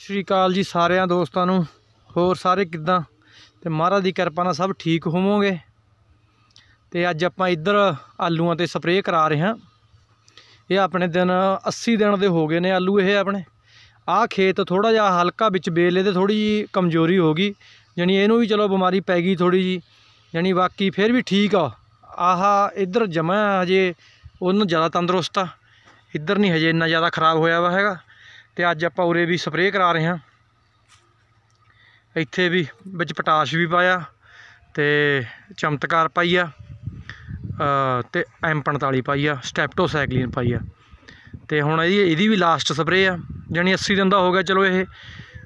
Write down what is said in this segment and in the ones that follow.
ਸ਼੍ਰੀ ਅਕਾਲ ਜੀ ਸਾਰਿਆਂ ਦੋਸਤਾਂ ਨੂੰ ਹੋਰ ਸਾਰੇ ਕਿਦਾਂ ਤੇ ਮਹਾਰਾਜ ਦੀ ਕਿਰਪਾ ਨਾਲ ਸਭ ਠੀਕ ਹੋਵੋਗੇ ਤੇ ਅੱਜ ਆਪਾਂ ਇੱਧਰ ਆਲੂਆਂ ਤੇ ਸਪਰੇਅ ਕਰਾ ਰਹੇ ਹਾਂ ਇਹ ਆਪਣੇ ਦਿਨ 80 ਦਿਨ ਦੇ ਹੋ ਗਏ ਨੇ ਆਲੂ ਇਹ ਆਪਣੇ ਆਹ ਖੇਤ ਥੋੜਾ ਜਿਹਾ ਹਲਕਾ ਵਿੱਚ ਬੇਲੇ ਦੇ ਥੋੜੀ ਜੀ ਕਮਜ਼ੋਰੀ ਹੋ ਗਈ ਯਾਨੀ ਇਹਨੂੰ ਵੀ ਚਲੋ ਬਿਮਾਰੀ ਪੈ ਗਈ ਥੋੜੀ ਜੀ ਯਾਨੀ ਬਾਕੀ ਫਿਰ ਵੀ ਠੀਕ ਆ ਆਹ ਇੱਧਰ ਜਮਾ ਹਜੇ ਉਹਨੂੰ ਜ਼ਿਆਦਾ ਤੰਦਰੁਸਤ ਆ ਇੱਧਰ ਨਹੀਂ ਹਜੇ ਇੰਨਾ ਜ਼ਿਆਦਾ ਖਰਾਬ ਹੋਇਆ ਵਾ ਹੈਗਾ ਤੇ ਅੱਜ ਆਪਾਂ ਉਰੇ ਵੀ ਸਪਰੇਅ ਕਰਾ ਰਹੇ ਹਾਂ ਇੱਥੇ ਵੀ ਵਿੱਚ ਪਟਾਸ਼ ਵੀ ਪਾਇਆ ਤੇ ਚਮਤਕਾਰ ਪਾਈ ਆ ਤੇ ਐਮ 45 ਪਾਈ ਆ ਸਟੈਪਟੋਸਾਈਕਲਿਨ ਪਾਈ ਆ ਤੇ ਹੁਣ ਇਹਦੀ ਇਹਦੀ ਵੀ ਲਾਸਟ ਸਪਰੇਅ ਆ ਜਾਨੀ 80 ਦਿਨ ਦਾ ਹੋ ਗਿਆ ਚਲੋ ਇਹ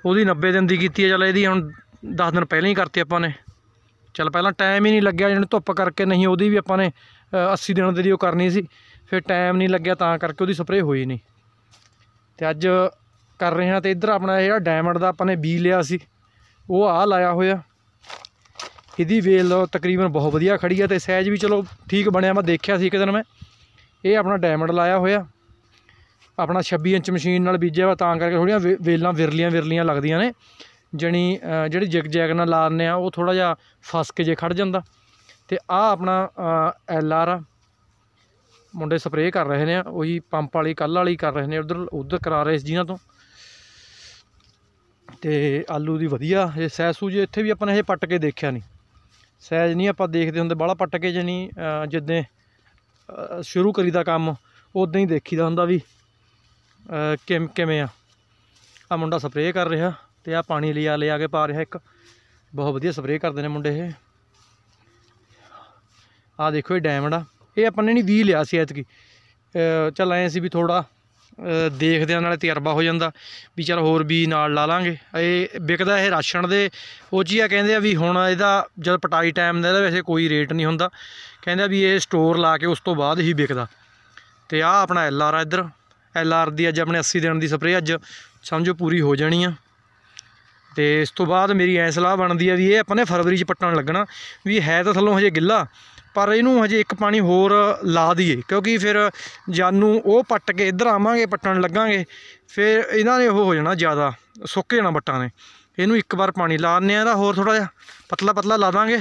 ਉਹਦੀ 90 ਦਿਨ ਦੀ ਕੀਤੀ ਆ ਚਲ ਇਹਦੀ ਹੁਣ 10 ਦਿਨ ਪਹਿਲਾਂ ਹੀ ਕਰਤੀ ਆਪਾਂ ਨੇ ਚਲ ਪਹਿਲਾਂ ਟਾਈਮ ਹੀ ਨਹੀਂ ਲੱਗਿਆ ਜਿਹਨੇ ਧੁੱਪ ਕਰਕੇ ਨਹੀਂ ਉਹਦੀ ਵੀ ਆਪਾਂ ਨੇ 80 ਦਿਨ ਲਈ ਉਹ ਕਰਨੀ ਸੀ ਫਿਰ ਟਾਈਮ ਨਹੀਂ ਲੱਗਿਆ ਤਾਂ ਕਰਕੇ ਉਹਦੀ ਸਪਰੇਅ ਹੋਈ ਨਹੀਂ ਤੇ ਅੱਜ ਕਰ ਰਹੇ ਹਾਂ ਤੇ ਇੱਧਰ ਆਪਣਾ ਆ ਡਾਇਮੰਡ ਦਾ ਆਪਾਂ ਨੇ ਬੀ ਲਿਆ ਸੀ ਉਹ ਆ ਲਾਇਆ ਹੋਇਆ ਇਹਦੀ ਵੇਲ ਤਕਰੀਬਨ ਬਹੁਤ ਵਧੀਆ ਖੜੀ ਆ ਤੇ ਸਾਈਜ਼ ਵੀ ਚਲੋ ਠੀਕ ਬਣਿਆ ਮੈਂ ਦੇਖਿਆ ਸੀ ਇੱਕ ਦਿਨ ਮੈਂ ਇਹ ਆਪਣਾ ਡਾਇਮੰਡ ਲਾਇਆ ਹੋਇਆ ਆਪਣਾ 26 ਇੰਚ ਮਸ਼ੀਨ ਨਾਲ ਬੀਜਿਆ ਵਾ ਤਾਂ ਕਰਕੇ ਥੋੜੀਆਂ ਵੇਲਾਂ ਵਿਰਲੀਆਂ ਵਿਰਲੀਆਂ ਲੱਗਦੀਆਂ ਨੇ ਜਣੀ ਜਿਹੜੀ ਜਿਗ ਜੈਗ ਨਾਲ ਲਾਰਨੇ ਆ ਉਹ ਥੋੜਾ ਜਿਹਾ ਫਸ ਕੇ ਜੇ ਖੜ ਜਾਂਦਾ ਤੇ ਆ ਆਪਣਾ ਐਲ ਆਰ ਆ ਮੁੰਡੇ ਸਪਰੇਅ ਕਰ ਰਹੇ ਨੇ ਉਹੀ ਪੰਪ ਵਾਲੀ ਕੱਲ ਵਾਲੀ ਕਰ ਰਹੇ ਨੇ ਉਧਰ ਉਧਰ ਕਰਾ ਰਹੇ ਇਸ ਜਿਨ੍ਹਾਂ ਤੋਂ ਤੇ ਆਲੂ ਦੀ ਵਧੀਆ ਇਹ ਸੈਸੂ ਜੇ ਇੱਥੇ ਵੀ ਆਪਾਂ ਨੇ ਇਹ ਪੱਟ ਕੇ ਦੇਖਿਆ ਨਹੀਂ ਸਹਿਜ ਨਹੀਂ ਆਪਾਂ ਦੇਖਦੇ ਹੁੰਦੇ ਬਾਲਾ ਪੱਟ ਕੇ ਜਣੀ ਜਿੱਦਾਂ ਸ਼ੁਰੂ ਕਰੀਦਾ ਕੰਮ ਉਦਾਂ ਹੀ ਦੇਖੀਦਾ ਹੁੰਦਾ ਵੀ ਕਿਵੇਂ ਕਿਵੇਂ ਆ ਆ ਮੁੰਡਾ ਸਪਰੇਅ ਕਰ ਰਿਹਾ ਤੇ ਆ ਪਾਣੀ ਲਿਆ ਲਿਆ ਕੇ ਪਾ ਰਿਹਾ ਇੱਕ ਬਹੁਤ ਵਧੀਆ ਸਪਰੇਅ ਕਰਦੇ ਨੇ ਮੁੰਡੇ ਇਹ ਆ ਦੇਖੋ ਇਹ ਡਾਇਮੰਡ ਆ ਇਹ ਆਪਾਂ ਨੇ ਨਹੀਂ 20 ਲਿਆ ਸੀ ਐਤਕੀ ਚੱਲ ਆਏ ਸੀ ਵੀ ਥੋੜਾ ਦੇਖਦੇ ਆ ਨਾਲੇ ਤਜਰਬਾ ਹੋ ਜਾਂਦਾ ਵੀ ਚਲ ਹੋਰ ਵੀ ਨਾਲ ਲਾ ਲਾਂਗੇ ਇਹ ਵਿਕਦਾ ਇਹ ਰਾਸ਼ਨ ਦੇ ਉਹ ਜੀ ਆ ਕਹਿੰਦੇ ਆ ਵੀ ਹੁਣ ਇਹਦਾ ਜਦ ਪਟਾਈ ਟਾਈਮ ਦਾ ਇਹਦਾ ਵੈਸੇ ਕੋਈ ਰੇਟ ਨਹੀਂ ਹੁੰਦਾ ਕਹਿੰਦਾ ਵੀ ਇਹ ਸਟੋਰ ਲਾ ਕੇ ਉਸ ਤੋਂ ਬਾਅਦ ਹੀ ਵਿਕਦਾ ਤੇ ਆ ਆਪਣਾ ਐਲ ਆਰ ਇਧਰ ਇੱਧਰ ਐਲ ਆਰ ਦੀ ਅੱਜ ਆਪਣੇ 80 ਦਿਨ ਦੀ ਸਪਰੇ ਅੱਜ ਸਮਝੋ ਪੂਰੀ ਹੋ ਜਾਣੀ ਆ ਤੇ ਇਸ ਤੋਂ ਬਾਅਦ ਮੇਰੀ ਐਸਲਾ ਬਣਦੀ ਆ ਵੀ ਇਹ ਆਪਾਂ ਨੇ ਫਰਵਰੀ 'ਚ ਪੱਟਣ ਲੱਗਣਾ ਵੀ ਹੈ ਤਾਂ ਥੱਲੋਂ ਹਜੇ ਗਿੱਲਾ ਪਰ ਇਹਨੂੰ ਹਜੇ ਇੱਕ ਪਾਣੀ ਹੋਰ ਲਾ ਦਈਏ ਕਿਉਂਕਿ ਫਿਰ ਜਾਨੂ ਉਹ ਪੱਟ ਕੇ ਇੱਧਰ ਆਵਾਂਗੇ ਪੱਟਣ ਲੱਗਾਂਗੇ ਫਿਰ ਇਹਨਾਂ ਨੇ ਉਹ ਹੋ ਜਾਣਾ ਜ਼ਿਆਦਾ ਸੁੱਕ ਜਾਣਾ ਬੱਟਾਂ ਨੇ ਇਹਨੂੰ ਇੱਕ ਵਾਰ ਪਾਣੀ ਲਾਣਨੇ ਆ ਦਾ ਹੋਰ ਥੋੜਾ ਜਿਹਾ ਪਤਲਾ ਪਤਲਾ ਲਾ ਦਾਂਗੇ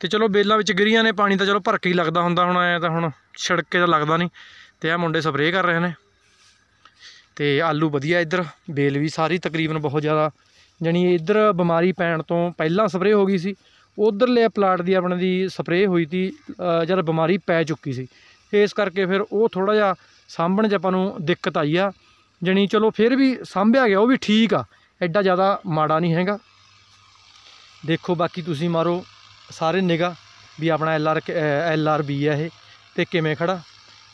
ਤੇ ਚਲੋ ਬੇਲਾਂ ਵਿੱਚ ਗਿਰੀਆਂ ਨੇ ਪਾਣੀ ਤਾਂ ਚਲੋ ਭਰ ਕੇ ਹੀ ਲੱਗਦਾ ਹੁੰਦਾ ਹੁਣ ਆਇਆ ਤਾਂ ਹੁਣ ਛਿੜਕੇ ਤਾਂ ਲੱਗਦਾ ਨਹੀਂ ਤੇ ਇਹ ਮੁੰਡੇ ਸਪਰੇਅ ਕਰ ਰਹੇ ਨੇ ਤੇ ਆਲੂ ਵਧੀਆ ਇੱਧਰ ਬੇਲ ਵੀ ਸਾਰੀ ਤਕਰੀਬਨ ਬਹੁਤ ਜ਼ਿਆਦਾ ਜਾਨੀ ਇੱਧਰ ਬਿਮਾਰੀ ਪੈਣ ਤੋਂ ਪਹਿਲਾਂ ਸਪਰੇਅ ਹੋ ਗਈ ਸੀ ਉਧਰਲੇ ਪਲਾਟ ਦੀ ਆਪਣੇ ਦੀ ਸਪਰੇਅ ਹੋਈ ਸੀ ਜਦ ਬਿਮਾਰੀ ਪੈ ਚੁੱਕੀ ਸੀ ਇਸ ਕਰਕੇ ਫਿਰ ਉਹ ਥੋੜਾ ਜਿਹਾ ਸਾਂਭਣ 'ਚ ਆਪਾਂ ਨੂੰ ਦਿੱਕਤ ਆਈ ਆ ਜਣੀ ਚਲੋ ਫਿਰ ਵੀ ਸਾਂਭਿਆ ਗਿਆ ਉਹ ਵੀ ਠੀਕ ਆ ਐਡਾ ਜ਼ਿਆਦਾ ਮਾੜਾ ਨਹੀਂ ਹੈਗਾ ਦੇਖੋ ਬਾਕੀ ਤੁਸੀਂ ਮਾਰੋ ਸਾਰੇ ਨਿਗਾ ਵੀ ਆਪਣਾ L R L R B ਆ ਇਹ ਤੇ ਕਿਵੇਂ ਖੜਾ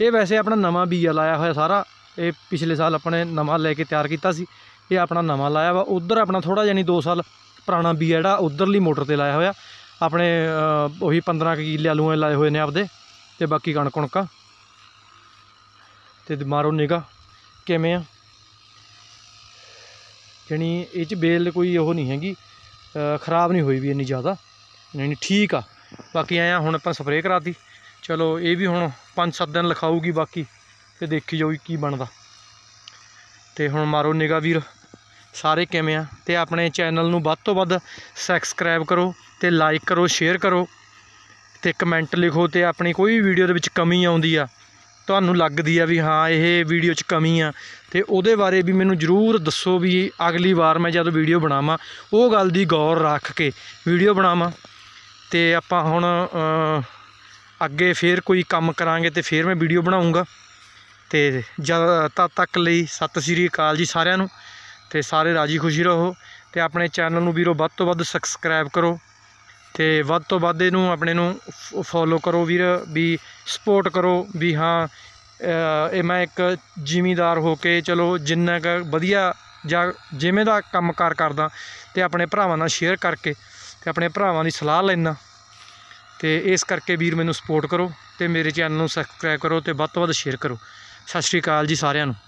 ਇਹ ਵੈਸੇ ਆਪਣਾ ਨਵਾਂ ਬੀਆ ਲਾਇਆ ਹੋਇਆ ਸਾਰਾ ਇਹ ਪਿਛਲੇ ਸਾਲ ਆਪਣੇ ਨਵਾਂ ਲੈ ਕੇ ਤਿਆਰ ਕੀਤਾ ਸੀ ਇਹ ਆਪਣਾ ਨਵਾਂ ਲਾਇਆ ਵਾ ਉਧਰ ਆਪਣਾ ਥੋੜਾ ਜਣੀ 2 ਸਾਲ ਪੁਰਾਣਾ ਬੀਜ ਜਿਹੜਾ ਉਧਰਲੀ ਮੋਟਰ ਤੇ ਲਾਇਆ ਹੋਇਆ ਆਪਣੇ ਉਹੀ 15 ਕਿੱਲੇ ਆਲੂਆਂ ਲਾਏ ਹੋਏ ਨੇ ਆਪਦੇ ਤੇ ਬਾਕੀ ਕਣਕ ਕਣਕਾਂ ਤੇ ਮਾਰੋ ਨਿਗਾ ਕਿਵੇਂ ਆ ਜਣੀ ਇਹ ਚ ਬੇਲ ਕੋਈ ਉਹ ਨਹੀਂ ਹੈਗੀ ਖਰਾਬ ਨਹੀਂ ਹੋਈ ਵੀ ਇੰਨੀ ਜ਼ਿਆਦਾ ਨਹੀਂ ਠੀਕ ਆ ਬਾਕੀ ਆਇਆ ਹੁਣ ਆਪਾਂ ਸਪਰੇਅ ਕਰਾਤੀ ਚਲੋ ਇਹ ਵੀ ਹੁਣ 5-7 ਦਿਨ ਲਖਾਊਗੀ ਬਾਕੀ ਤੇ ਦੇਖੀ ਜਾਊਗੀ ਕੀ ਬਣਦਾ ਤੇ ਹੁਣ ਮਾਰੋ ਨਿਗਾ ਵੀਰ ਸਾਰੇ ਕਿਵੇਂ ਆ ਤੇ ਆਪਣੇ ਚੈਨਲ ਨੂੰ ਵੱਧ ਤੋਂ ਵੱਧ ਸਬਸਕ੍ਰਾਈਬ ਕਰੋ ਤੇ ਲਾਈਕ ਕਰੋ ਸ਼ੇਅਰ ਕਰੋ ਤੇ ਕਮੈਂਟ ਲਿਖੋ ਤੇ ਆਪਣੀ ਕੋਈ ਵੀ ਵੀਡੀਓ ਦੇ ਵਿੱਚ ਕਮੀ ਆਉਂਦੀ ਆ ਤੁਹਾਨੂੰ ਲੱਗਦੀ ਆ ਵੀ ਹਾਂ ਇਹ ਵੀਡੀਓ 'ਚ ਕਮੀ ਆ ਤੇ ਉਹਦੇ ਬਾਰੇ ਵੀ ਮੈਨੂੰ ਜ਼ਰੂਰ ਦੱਸੋ ਵੀ ਅਗਲੀ ਵਾਰ ਮੈਂ ਜਦੋਂ ਵੀਡੀਓ ਬਣਾਵਾਂ ਉਹ ਗੱਲ ਦੀ ਗੌਰ ਰੱਖ ਕੇ ਵੀਡੀਓ ਬਣਾਵਾਂ ਤੇ ਆਪਾਂ ਹੁਣ ਅੱਗੇ ਫੇਰ ਕੋਈ ਕੰਮ ਕਰਾਂਗੇ ਤੇ ਫੇਰ ਮੈਂ ਵੀਡੀਓ ਬਣਾਉਂਗਾ ਤੇ ਜਦ ਤੱਕ ਲਈ ਸਤਿ ਸ੍ਰੀ ਅਕਾਲ ਜੀ ਸਾਰਿਆਂ ਨੂੰ ਤੇ ਸਾਰੇ ਰਾਜੀ ਖੁਸ਼ੀ ਰਹੋ ਤੇ ਆਪਣੇ ਚੈਨਲ ਨੂੰ ਵੀਰੋ ਵੱਧ ਤੋਂ ਵੱਧ ਸਬਸਕ੍ਰਾਈਬ ਕਰੋ ਤੇ ਵੱਧ ਤੋਂ ਵੱਧ ਇਹਨੂੰ ਆਪਣੇ ਨੂੰ ਫੋਲੋ ਕਰੋ ਵੀਰ ਵੀ ਸਪੋਰਟ ਕਰੋ ਵੀ ਹਾਂ ਇਹ ਮੈਂ ਇੱਕ ਜ਼ਿਮੀਦਾਰ ਹੋ ਕੇ ਚਲੋ ਜਿੰਨਾ ਕੁ ਵਧੀਆ ਜਾਂ ਜਿਵੇਂ ਦਾ ਕੰਮਕਾਰ ਕਰਦਾ ਤੇ ਆਪਣੇ ਭਰਾਵਾਂ ਨਾਲ ਸ਼ੇਅਰ ਕਰਕੇ ਤੇ ਆਪਣੇ ਭਰਾਵਾਂ ਦੀ ਸਲਾਹ ਲੈਣਾ ਤੇ ਇਸ ਕਰਕੇ ਵੀਰ ਮੈਨੂੰ ਸਪੋਰਟ ਕਰੋ ਤੇ ਮੇਰੇ ਚੈਨਲ ਨੂੰ ਸਬਸਕ੍ਰਾਈਬ ਕਰੋ ਤੇ ਵੱਧ ਤੋਂ ਵੱਧ ਸ਼ੇਅਰ ਕਰੋ ਸਤਿ ਸ਼੍ਰੀ ਅਕਾਲ ਜੀ ਸਾਰਿਆਂ ਨੂੰ